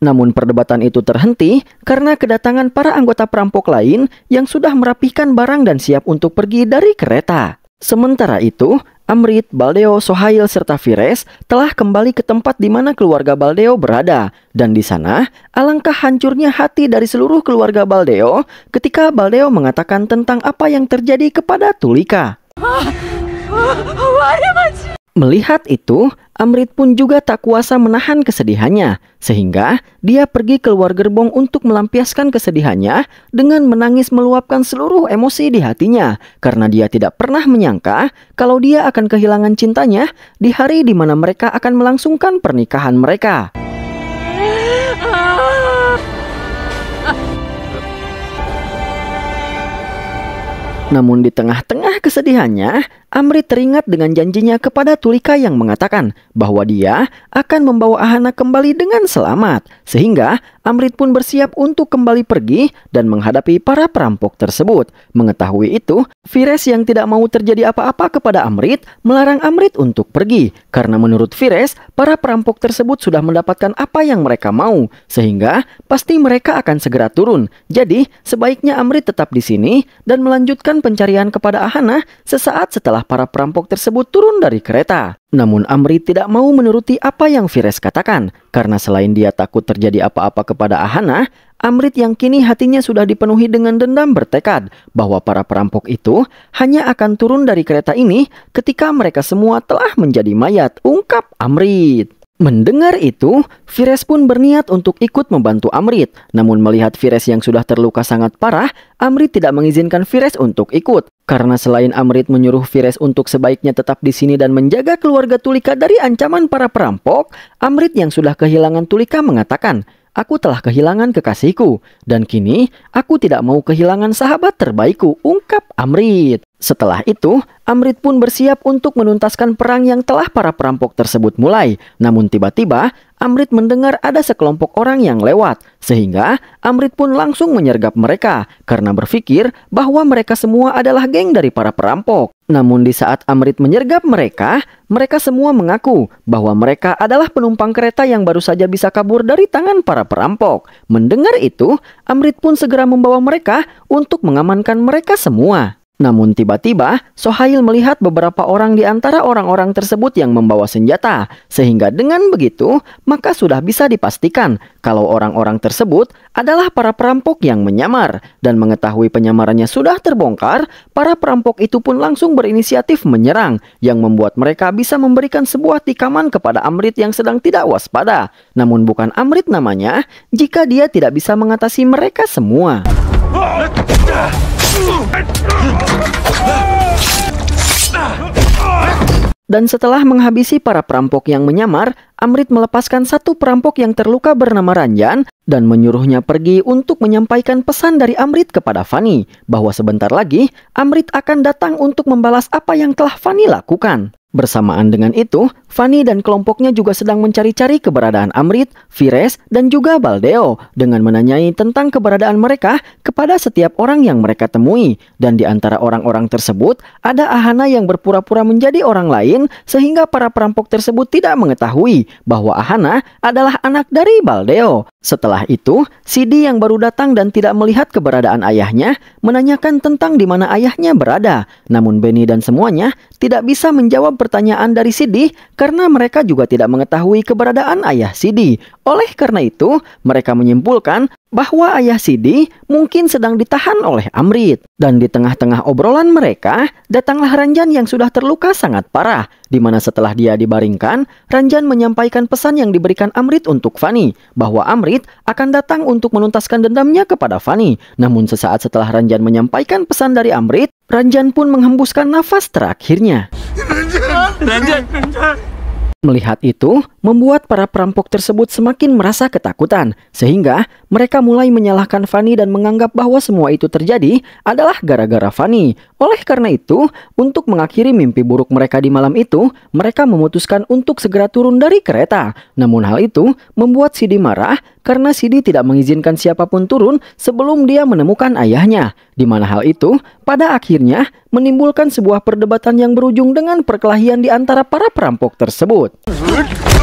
Namun perdebatan itu terhenti karena kedatangan para anggota perampok lain yang sudah merapikan barang dan siap untuk pergi dari kereta. Sementara itu, Amrit, Baldeo, Sohail, serta Fires telah kembali ke tempat di mana keluarga Baldeo berada. Dan di sana, alangkah hancurnya hati dari seluruh keluarga Baldeo ketika Baldeo mengatakan tentang apa yang terjadi kepada Tulika. Ah, ah, ah, ya, Melihat itu, Amrit pun juga tak kuasa menahan kesedihannya, sehingga dia pergi keluar gerbong untuk melampiaskan kesedihannya dengan menangis meluapkan seluruh emosi di hatinya, karena dia tidak pernah menyangka kalau dia akan kehilangan cintanya di hari di mana mereka akan melangsungkan pernikahan mereka. Namun di tengah-tengah kesedihannya, Amri teringat dengan janjinya kepada Tulika yang mengatakan bahwa dia akan membawa Ahana kembali dengan selamat. Sehingga Amrit pun bersiap untuk kembali pergi dan menghadapi para perampok tersebut. Mengetahui itu, Fires yang tidak mau terjadi apa-apa kepada Amrit melarang Amrit untuk pergi. Karena menurut Fires, para perampok tersebut sudah mendapatkan apa yang mereka mau. Sehingga pasti mereka akan segera turun. Jadi sebaiknya Amrit tetap di sini dan melanjutkan pencarian kepada Ahana sesaat setelah para perampok tersebut turun dari kereta. Namun Amri tidak mau menuruti apa yang Fires katakan, karena selain dia takut terjadi apa-apa kepada Ahana, Amrit yang kini hatinya sudah dipenuhi dengan dendam bertekad bahwa para perampok itu hanya akan turun dari kereta ini ketika mereka semua telah menjadi mayat, ungkap Amrit. Mendengar itu, Fires pun berniat untuk ikut membantu Amrit. Namun melihat Fires yang sudah terluka sangat parah, Amrit tidak mengizinkan Fires untuk ikut. Karena selain Amrit menyuruh Fires untuk sebaiknya tetap di sini dan menjaga keluarga Tulika dari ancaman para perampok, Amrit yang sudah kehilangan Tulika mengatakan, Aku telah kehilangan kekasihku, dan kini aku tidak mau kehilangan sahabat terbaikku, ungkap Amrit. Setelah itu, Amrit pun bersiap untuk menuntaskan perang yang telah para perampok tersebut mulai. Namun tiba-tiba, Amrit mendengar ada sekelompok orang yang lewat. Sehingga, Amrit pun langsung menyergap mereka karena berpikir bahwa mereka semua adalah geng dari para perampok. Namun di saat Amrit menyergap mereka, mereka semua mengaku bahwa mereka adalah penumpang kereta yang baru saja bisa kabur dari tangan para perampok. Mendengar itu, Amrit pun segera membawa mereka untuk mengamankan mereka semua. Namun tiba-tiba, Sohail melihat beberapa orang di antara orang-orang tersebut yang membawa senjata, sehingga dengan begitu, maka sudah bisa dipastikan kalau orang-orang tersebut adalah para perampok yang menyamar. Dan mengetahui penyamarannya sudah terbongkar, para perampok itu pun langsung berinisiatif menyerang, yang membuat mereka bisa memberikan sebuah tikaman kepada Amrit yang sedang tidak waspada. Namun bukan Amrit namanya, jika dia tidak bisa mengatasi mereka semua. Dan setelah menghabisi para perampok yang menyamar, Amrit melepaskan satu perampok yang terluka bernama Ranjan dan menyuruhnya pergi untuk menyampaikan pesan dari Amrit kepada Fani bahwa sebentar lagi Amrit akan datang untuk membalas apa yang telah Fani lakukan. Bersamaan dengan itu, Fani dan kelompoknya juga sedang mencari-cari keberadaan Amrit, Fires, dan juga Baldeo dengan menanyai tentang keberadaan mereka kepada setiap orang yang mereka temui. Dan di antara orang-orang tersebut, ada Ahana yang berpura-pura menjadi orang lain sehingga para perampok tersebut tidak mengetahui bahwa Ahana adalah anak dari Baldeo. Setelah itu, Sidi yang baru datang dan tidak melihat keberadaan ayahnya menanyakan tentang di mana ayahnya berada. Namun Benny dan semuanya tidak bisa menjawab pertanyaan dari Sidi karena mereka juga tidak mengetahui keberadaan ayah Sidi. Oleh karena itu, mereka menyimpulkan bahwa ayah Sidi mungkin sedang ditahan oleh Amrit. Dan di tengah-tengah obrolan mereka, datanglah Ranjan yang sudah terluka sangat parah. Di mana setelah dia dibaringkan, Ranjan menyampaikan pesan yang diberikan Amrit untuk Fani, bahwa Amrit akan datang untuk menuntaskan dendamnya kepada Fani. Namun sesaat setelah Ranjan menyampaikan pesan dari Amrit, Ranjan pun menghembuskan nafas terakhirnya. Melihat itu, membuat para perampok tersebut semakin merasa ketakutan, sehingga mereka mulai menyalahkan Fanny dan menganggap bahwa semua itu terjadi adalah gara-gara Fanny. Oleh karena itu, untuk mengakhiri mimpi buruk mereka di malam itu, mereka memutuskan untuk segera turun dari kereta. Namun hal itu membuat Sidi marah karena Sidi tidak mengizinkan siapapun turun sebelum dia menemukan ayahnya, di mana hal itu pada akhirnya menimbulkan sebuah perdebatan yang berujung dengan perkelahian di antara para perampok tersebut.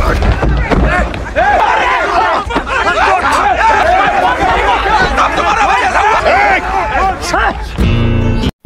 Ei! Ei!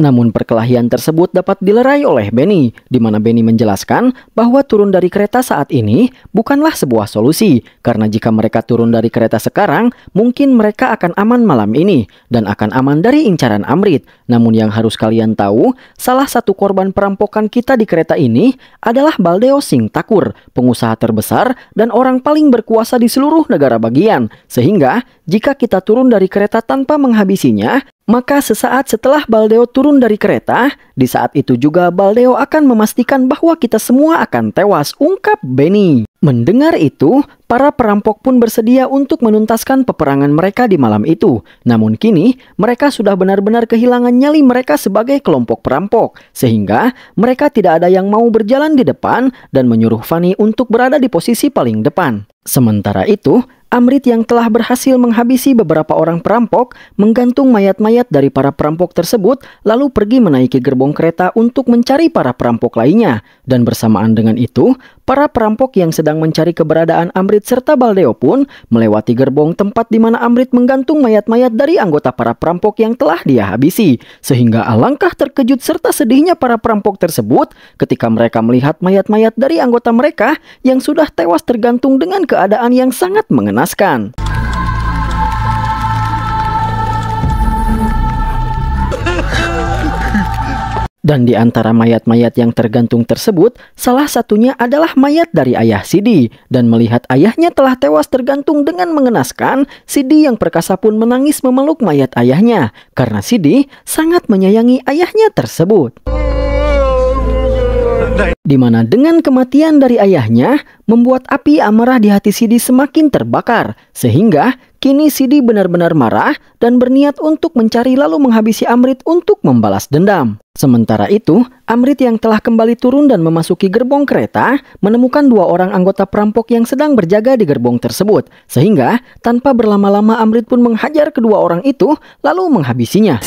Namun perkelahian tersebut dapat dilerai oleh Benny, di mana Benny menjelaskan bahwa turun dari kereta saat ini bukanlah sebuah solusi, karena jika mereka turun dari kereta sekarang, mungkin mereka akan aman malam ini, dan akan aman dari incaran Amrit. Namun yang harus kalian tahu, salah satu korban perampokan kita di kereta ini adalah Baldeo Singh Takur, pengusaha terbesar dan orang paling berkuasa di seluruh negara bagian, sehingga jika kita turun dari kereta tanpa menghabisinya, maka sesaat setelah Baldeo turun dari kereta, di saat itu juga Baldeo akan memastikan bahwa kita semua akan tewas, ungkap Benny. Mendengar itu, para perampok pun bersedia untuk menuntaskan peperangan mereka di malam itu. Namun kini, mereka sudah benar-benar kehilangan nyali mereka sebagai kelompok perampok, sehingga mereka tidak ada yang mau berjalan di depan dan menyuruh Fanny untuk berada di posisi paling depan. Sementara itu, Amrit yang telah berhasil menghabisi beberapa orang perampok menggantung mayat-mayat dari para perampok tersebut lalu pergi menaiki gerbong kereta untuk mencari para perampok lainnya. Dan bersamaan dengan itu, para perampok yang sedang mencari keberadaan Amrit serta Baldeo pun melewati gerbong tempat di mana Amrit menggantung mayat-mayat dari anggota para perampok yang telah dia habisi. Sehingga alangkah terkejut serta sedihnya para perampok tersebut ketika mereka melihat mayat-mayat dari anggota mereka yang sudah tewas tergantung dengan keadaan yang sangat mengenai mengenaskan. Dan di antara mayat-mayat yang tergantung tersebut, salah satunya adalah mayat dari ayah Sidi. Dan melihat ayahnya telah tewas tergantung dengan mengenaskan, Sidi yang perkasa pun menangis memeluk mayat ayahnya. Karena Sidi sangat menyayangi ayahnya tersebut. Di mana dengan kematian dari ayahnya membuat api amarah di hati Sidi semakin terbakar sehingga kini Sidi benar-benar marah dan berniat untuk mencari lalu menghabisi Amrit untuk membalas dendam. Sementara itu, Amrit yang telah kembali turun dan memasuki gerbong kereta menemukan dua orang anggota perampok yang sedang berjaga di gerbong tersebut. Sehingga, tanpa berlama-lama Amrit pun menghajar kedua orang itu lalu menghabisinya.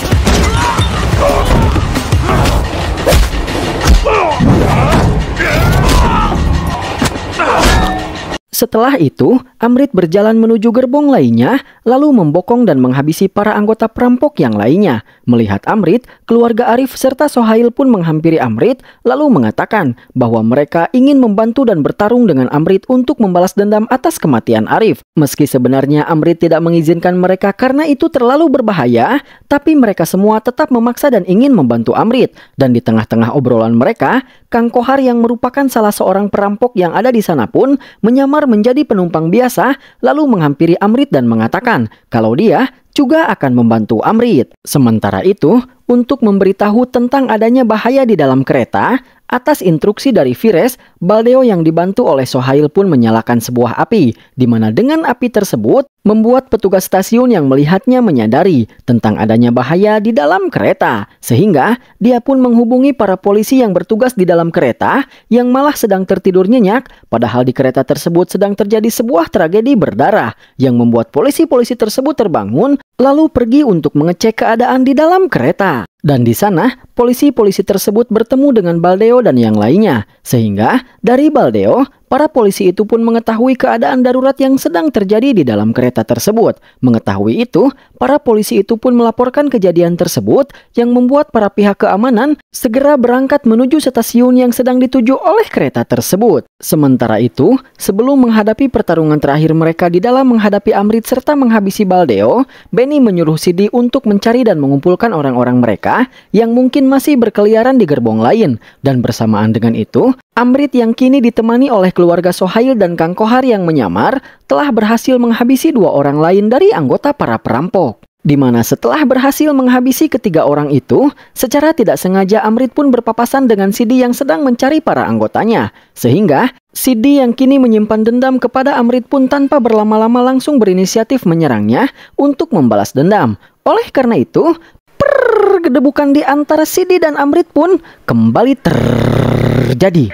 Setelah itu, Amrit berjalan menuju gerbong lainnya, lalu membokong dan menghabisi para anggota perampok yang lainnya. Melihat Amrit, keluarga Arif serta Sohail pun menghampiri Amrit lalu mengatakan bahwa mereka ingin membantu dan bertarung dengan Amrit untuk membalas dendam atas kematian Arif. Meski sebenarnya Amrit tidak mengizinkan mereka karena itu terlalu berbahaya, tapi mereka semua tetap memaksa dan ingin membantu Amrit. Dan di tengah-tengah obrolan mereka, Kang Kohar yang merupakan salah seorang perampok yang ada di sana pun menyamar menjadi penumpang biasa lalu menghampiri Amrit dan mengatakan kalau dia juga akan membantu Amrit. Sementara itu, untuk memberitahu tentang adanya bahaya di dalam kereta, atas instruksi dari Vires, Baldeo yang dibantu oleh Sohail pun menyalakan sebuah api, di mana dengan api tersebut membuat petugas stasiun yang melihatnya menyadari tentang adanya bahaya di dalam kereta. Sehingga dia pun menghubungi para polisi yang bertugas di dalam kereta yang malah sedang tertidur nyenyak padahal di kereta tersebut sedang terjadi sebuah tragedi berdarah yang membuat polisi-polisi tersebut terbangun lalu pergi untuk mengecek keadaan di dalam kereta. Dan di sana, polisi-polisi tersebut bertemu dengan Baldeo dan yang lainnya, sehingga dari Baldeo, Para polisi itu pun mengetahui keadaan darurat yang sedang terjadi di dalam kereta tersebut. Mengetahui itu, para polisi itu pun melaporkan kejadian tersebut yang membuat para pihak keamanan segera berangkat menuju stasiun yang sedang dituju oleh kereta tersebut. Sementara itu, sebelum menghadapi pertarungan terakhir mereka di dalam menghadapi Amrit serta menghabisi Baldeo, Benny menyuruh Sidi untuk mencari dan mengumpulkan orang-orang mereka yang mungkin masih berkeliaran di gerbong lain. Dan bersamaan dengan itu, Amrit yang kini ditemani oleh keluarga Sohail dan Kang Kohar yang menyamar telah berhasil menghabisi dua orang lain dari anggota para perampok. Di mana setelah berhasil menghabisi ketiga orang itu, secara tidak sengaja Amrit pun berpapasan dengan Sidi yang sedang mencari para anggotanya. Sehingga, Sidi yang kini menyimpan dendam kepada Amrit pun tanpa berlama-lama langsung berinisiatif menyerangnya untuk membalas dendam. Oleh karena itu, pergedebukan di antara Sidi dan Amrit pun kembali terjadi.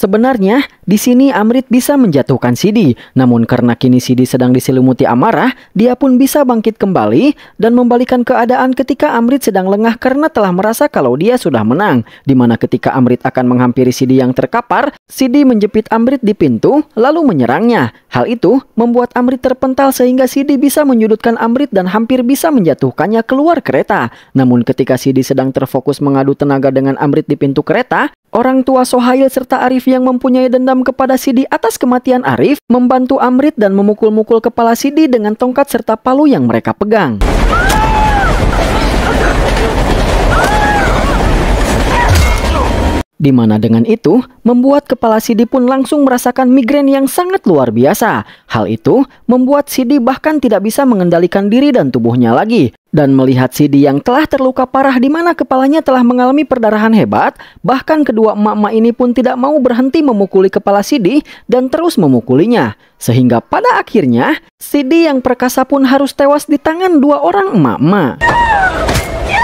Sebenarnya, di sini Amrit bisa menjatuhkan Sidi, namun karena kini Sidi sedang diselimuti amarah, dia pun bisa bangkit kembali dan membalikan keadaan ketika Amrit sedang lengah karena telah merasa kalau dia sudah menang, Dimana ketika Amrit akan menghampiri Sidi yang terkapar, Sidi menjepit Amrit di pintu lalu menyerangnya. Hal itu membuat Amrit terpental sehingga Sidi bisa menyudutkan Amrit dan hampir bisa menjatuhkannya keluar kereta. Namun ketika Sidi sedang terfokus mengadu tenaga dengan Amrit di pintu kereta, Orang tua Sohail serta Arif yang mempunyai dendam kepada Sidi atas kematian Arif membantu Amrit dan memukul-mukul kepala Sidi dengan tongkat serta palu yang mereka pegang di mana dengan itu membuat kepala Sidi pun langsung merasakan migrain yang sangat luar biasa. Hal itu membuat Sidi bahkan tidak bisa mengendalikan diri dan tubuhnya lagi. Dan melihat Sidi yang telah terluka parah di mana kepalanya telah mengalami perdarahan hebat, bahkan kedua emak-emak ini pun tidak mau berhenti memukuli kepala Sidi dan terus memukulinya. Sehingga pada akhirnya, Sidi yang perkasa pun harus tewas di tangan dua orang emak-emak. Ya,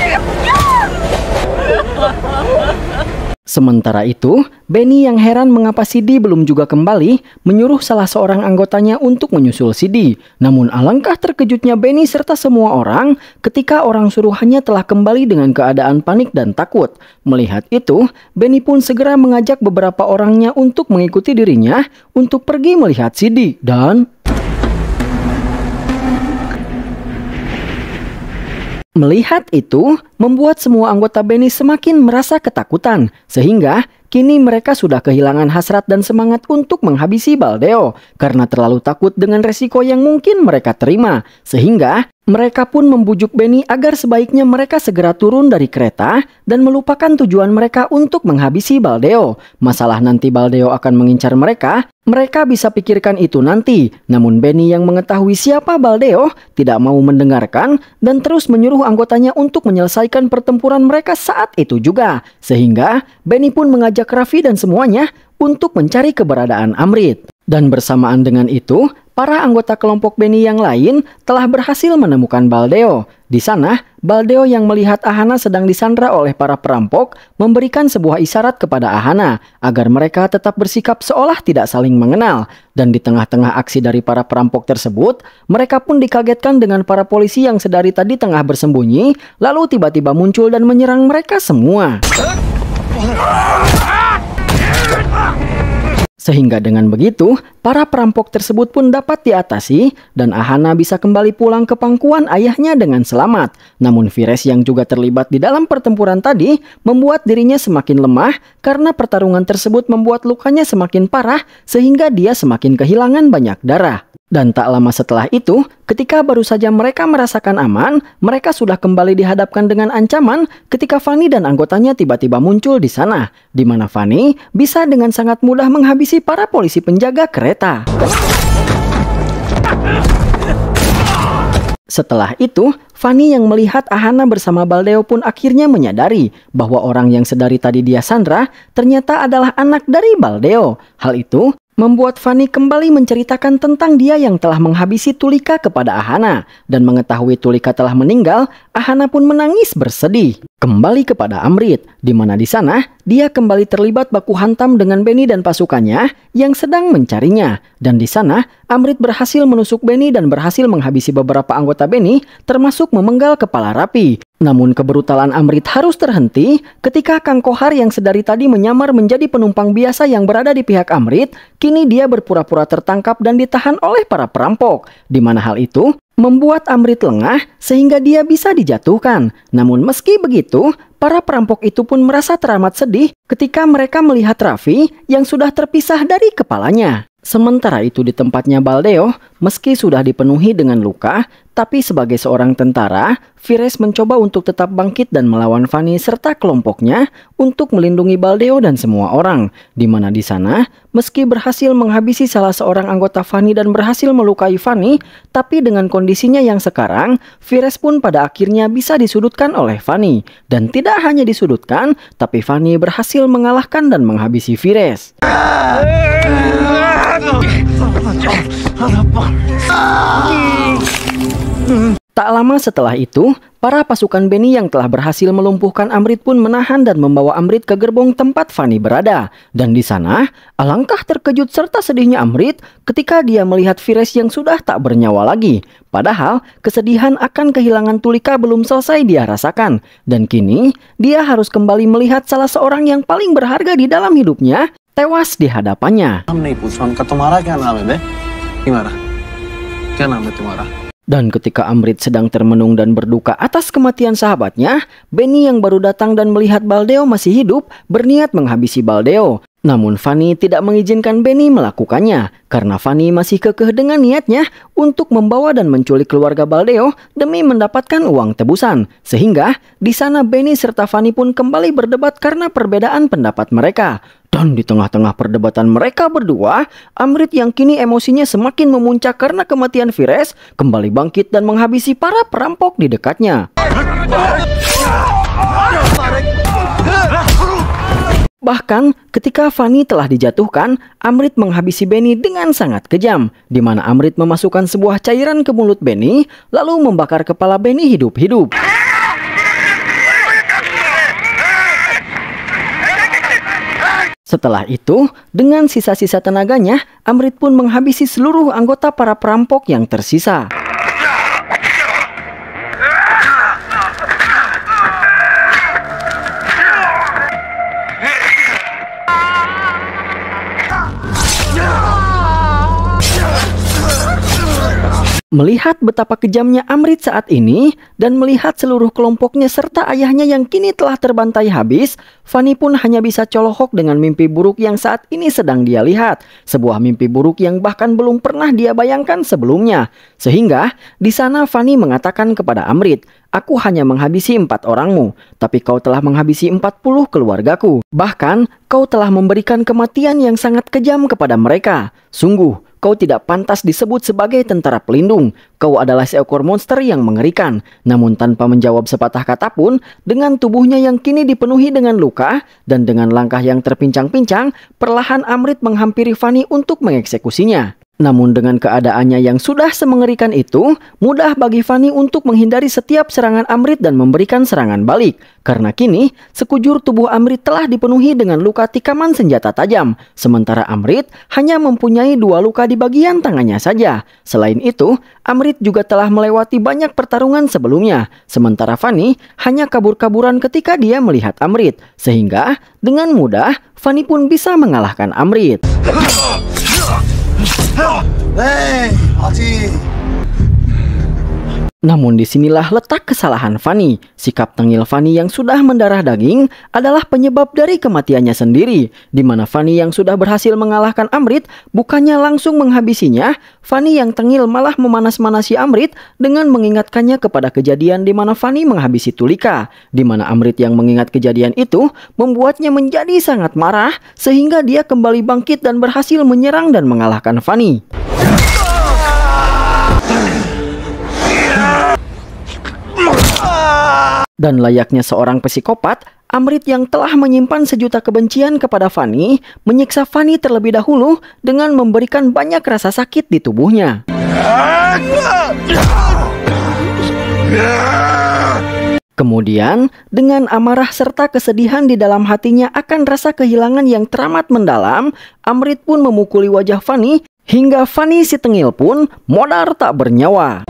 ya, ya. Sementara itu, Benny yang heran mengapa Sidi belum juga kembali menyuruh salah seorang anggotanya untuk menyusul Sidi. Namun alangkah terkejutnya Benny serta semua orang ketika orang suruhannya telah kembali dengan keadaan panik dan takut. Melihat itu, Benny pun segera mengajak beberapa orangnya untuk mengikuti dirinya untuk pergi melihat Sidi dan... Melihat itu, membuat semua anggota Beni semakin merasa ketakutan, sehingga kini mereka sudah kehilangan hasrat dan semangat untuk menghabisi Baldeo karena terlalu takut dengan resiko yang mungkin mereka terima, sehingga mereka pun membujuk Benny agar sebaiknya mereka segera turun dari kereta dan melupakan tujuan mereka untuk menghabisi Baldeo. Masalah nanti Baldeo akan mengincar mereka, mereka bisa pikirkan itu nanti. Namun Benny yang mengetahui siapa Baldeo tidak mau mendengarkan dan terus menyuruh anggotanya untuk menyelesaikan pertempuran mereka saat itu juga. Sehingga Benny pun mengajak Raffi dan semuanya untuk mencari keberadaan Amrit. Dan bersamaan dengan itu, para anggota kelompok Beni yang lain telah berhasil menemukan Baldeo. Di sana, Baldeo yang melihat Ahana sedang disandra oleh para perampok memberikan sebuah isyarat kepada Ahana agar mereka tetap bersikap seolah tidak saling mengenal. Dan di tengah-tengah aksi dari para perampok tersebut, mereka pun dikagetkan dengan para polisi yang sedari tadi tengah bersembunyi, lalu tiba-tiba muncul dan menyerang mereka semua. Sehingga dengan begitu, para perampok tersebut pun dapat diatasi dan Ahana bisa kembali pulang ke pangkuan ayahnya dengan selamat. Namun Vires yang juga terlibat di dalam pertempuran tadi membuat dirinya semakin lemah karena pertarungan tersebut membuat lukanya semakin parah sehingga dia semakin kehilangan banyak darah. Dan tak lama setelah itu, ketika baru saja mereka merasakan aman, mereka sudah kembali dihadapkan dengan ancaman ketika Fanny dan anggotanya tiba-tiba muncul di sana, di mana Fanny bisa dengan sangat mudah menghabisi para polisi penjaga kereta. Setelah itu, Fanny yang melihat Ahana bersama Baldeo pun akhirnya menyadari bahwa orang yang sedari tadi dia Sandra ternyata adalah anak dari Baldeo. Hal itu membuat Fani kembali menceritakan tentang dia yang telah menghabisi Tulika kepada Ahana. Dan mengetahui Tulika telah meninggal, Ahana pun menangis bersedih. Kembali kepada Amrit, di mana di sana dia kembali terlibat baku hantam dengan Benny dan pasukannya yang sedang mencarinya. Dan di sana, Amrit berhasil menusuk Benny dan berhasil menghabisi beberapa anggota Benny termasuk memenggal kepala Rapi. Namun keberutalan Amrit harus terhenti ketika Kang Kohar yang sedari tadi menyamar menjadi penumpang biasa yang berada di pihak Amrit, kini dia berpura-pura tertangkap dan ditahan oleh para perampok. Di mana hal itu membuat Amrit lengah sehingga dia bisa dijatuhkan. Namun meski begitu, para perampok itu pun merasa teramat sedih ketika mereka melihat Raffi yang sudah terpisah dari kepalanya. Sementara itu di tempatnya Baldeo, meski sudah dipenuhi dengan luka, tapi sebagai seorang tentara, Vires mencoba untuk tetap bangkit dan melawan Fanny serta kelompoknya untuk melindungi Baldeo dan semua orang. Di mana di sana, meski berhasil menghabisi salah seorang anggota Fanny dan berhasil melukai Fanny, tapi dengan kondisinya yang sekarang, Vires pun pada akhirnya bisa disudutkan oleh Fanny. Dan tidak hanya disudutkan, tapi Fanny berhasil mengalahkan dan menghabisi Vires. Tak lama setelah itu, para pasukan Benny yang telah berhasil melumpuhkan Amrit pun menahan dan membawa Amrit ke gerbong tempat Fanny berada. Dan di sana, alangkah terkejut serta sedihnya Amrit ketika dia melihat Vires yang sudah tak bernyawa lagi. Padahal, kesedihan akan kehilangan Tulika belum selesai dia rasakan. Dan kini, dia harus kembali melihat salah seorang yang paling berharga di dalam hidupnya tewas di hadapannya. Kan kan dan ketika Amrit sedang termenung dan berduka atas kematian sahabatnya, Benny yang baru datang dan melihat Baldeo masih hidup berniat menghabisi Baldeo. Namun Fanny tidak mengizinkan Benny melakukannya karena Fanny masih kekeh dengan niatnya untuk membawa dan menculik keluarga Baldeo demi mendapatkan uang tebusan. Sehingga di sana Benny serta Fanny pun kembali berdebat karena perbedaan pendapat mereka. Dan di tengah-tengah perdebatan mereka berdua, Amrit yang kini emosinya semakin memuncak karena kematian Vires, kembali bangkit dan menghabisi para perampok di dekatnya. Bahkan ketika Fanny telah dijatuhkan, Amrit menghabisi Benny dengan sangat kejam, di mana Amrit memasukkan sebuah cairan ke mulut Benny, lalu membakar kepala Benny hidup-hidup. Setelah itu, dengan sisa-sisa tenaganya, Amrit pun menghabisi seluruh anggota para perampok yang tersisa. Melihat betapa kejamnya Amrit saat ini dan melihat seluruh kelompoknya serta ayahnya yang kini telah terbantai habis, Fanny pun hanya bisa colohok dengan mimpi buruk yang saat ini sedang dia lihat. Sebuah mimpi buruk yang bahkan belum pernah dia bayangkan sebelumnya. Sehingga di sana Fanny mengatakan kepada Amrit, Aku hanya menghabisi empat orangmu, tapi kau telah menghabisi empat puluh keluargaku. Bahkan, kau telah memberikan kematian yang sangat kejam kepada mereka. Sungguh, Kau tidak pantas disebut sebagai tentara pelindung. Kau adalah seekor monster yang mengerikan. Namun tanpa menjawab sepatah kata pun, dengan tubuhnya yang kini dipenuhi dengan luka dan dengan langkah yang terpincang-pincang, perlahan Amrit menghampiri Fani untuk mengeksekusinya. Namun dengan keadaannya yang sudah semengerikan itu, mudah bagi Fani untuk menghindari setiap serangan Amrit dan memberikan serangan balik. Karena kini, sekujur tubuh Amrit telah dipenuhi dengan luka tikaman senjata tajam, sementara Amrit hanya mempunyai dua luka di bagian tangannya saja. Selain itu, Amrit juga telah melewati banyak pertarungan sebelumnya, sementara Fani hanya kabur-kaburan ketika dia melihat Amrit, sehingga dengan mudah Fani pun bisa mengalahkan Amrit. 哎，阿基。Namun disinilah letak kesalahan Fanny. Sikap tengil Fanny yang sudah mendarah daging adalah penyebab dari kematiannya sendiri. Di mana Fanny yang sudah berhasil mengalahkan Amrit bukannya langsung menghabisinya, Fanny yang tengil malah memanas-manasi Amrit dengan mengingatkannya kepada kejadian di mana Fanny menghabisi Tulika. Di mana Amrit yang mengingat kejadian itu membuatnya menjadi sangat marah sehingga dia kembali bangkit dan berhasil menyerang dan mengalahkan Fanny. Dan layaknya seorang psikopat, Amrit yang telah menyimpan sejuta kebencian kepada Fanny, menyiksa Fanny terlebih dahulu dengan memberikan banyak rasa sakit di tubuhnya. Kemudian, dengan amarah serta kesedihan di dalam hatinya akan rasa kehilangan yang teramat mendalam, Amrit pun memukuli wajah Fanny hingga Fanny si tengil pun modar tak bernyawa.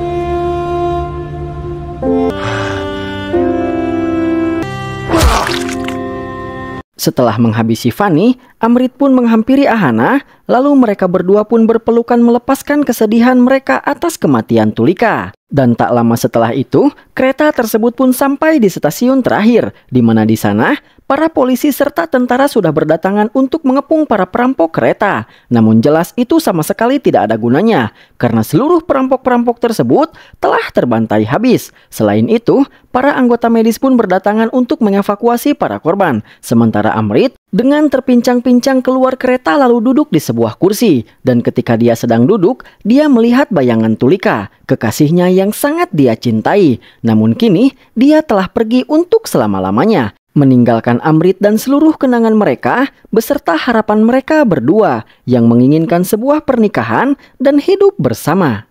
Setelah menghabisi Fanny, Amrit pun menghampiri Ahana, lalu mereka berdua pun berpelukan melepaskan kesedihan mereka atas kematian Tulika. Dan tak lama setelah itu, kereta tersebut pun sampai di stasiun terakhir, di mana di sana Para polisi serta tentara sudah berdatangan untuk mengepung para perampok kereta. Namun jelas itu sama sekali tidak ada gunanya karena seluruh perampok-perampok tersebut telah terbantai habis. Selain itu, para anggota medis pun berdatangan untuk mengevakuasi para korban. Sementara Amrit dengan terpincang-pincang keluar kereta lalu duduk di sebuah kursi. Dan ketika dia sedang duduk, dia melihat bayangan Tulika, kekasihnya yang sangat dia cintai. Namun kini, dia telah pergi untuk selama-lamanya meninggalkan Amrit dan seluruh kenangan mereka beserta harapan mereka berdua yang menginginkan sebuah pernikahan dan hidup bersama.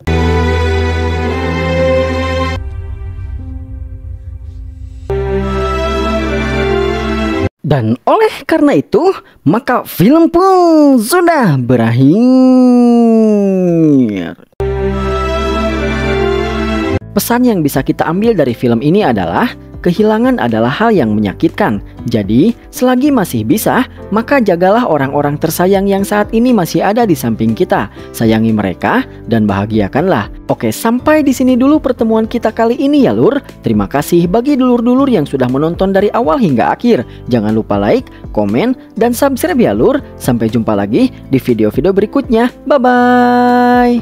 Dan oleh karena itu, maka film pun sudah berakhir. Pesan yang bisa kita ambil dari film ini adalah kehilangan adalah hal yang menyakitkan. Jadi, selagi masih bisa, maka jagalah orang-orang tersayang yang saat ini masih ada di samping kita. Sayangi mereka dan bahagiakanlah. Oke, sampai di sini dulu pertemuan kita kali ini ya lur. Terima kasih bagi dulur-dulur yang sudah menonton dari awal hingga akhir. Jangan lupa like, komen, dan subscribe ya lur. Sampai jumpa lagi di video-video berikutnya. Bye-bye.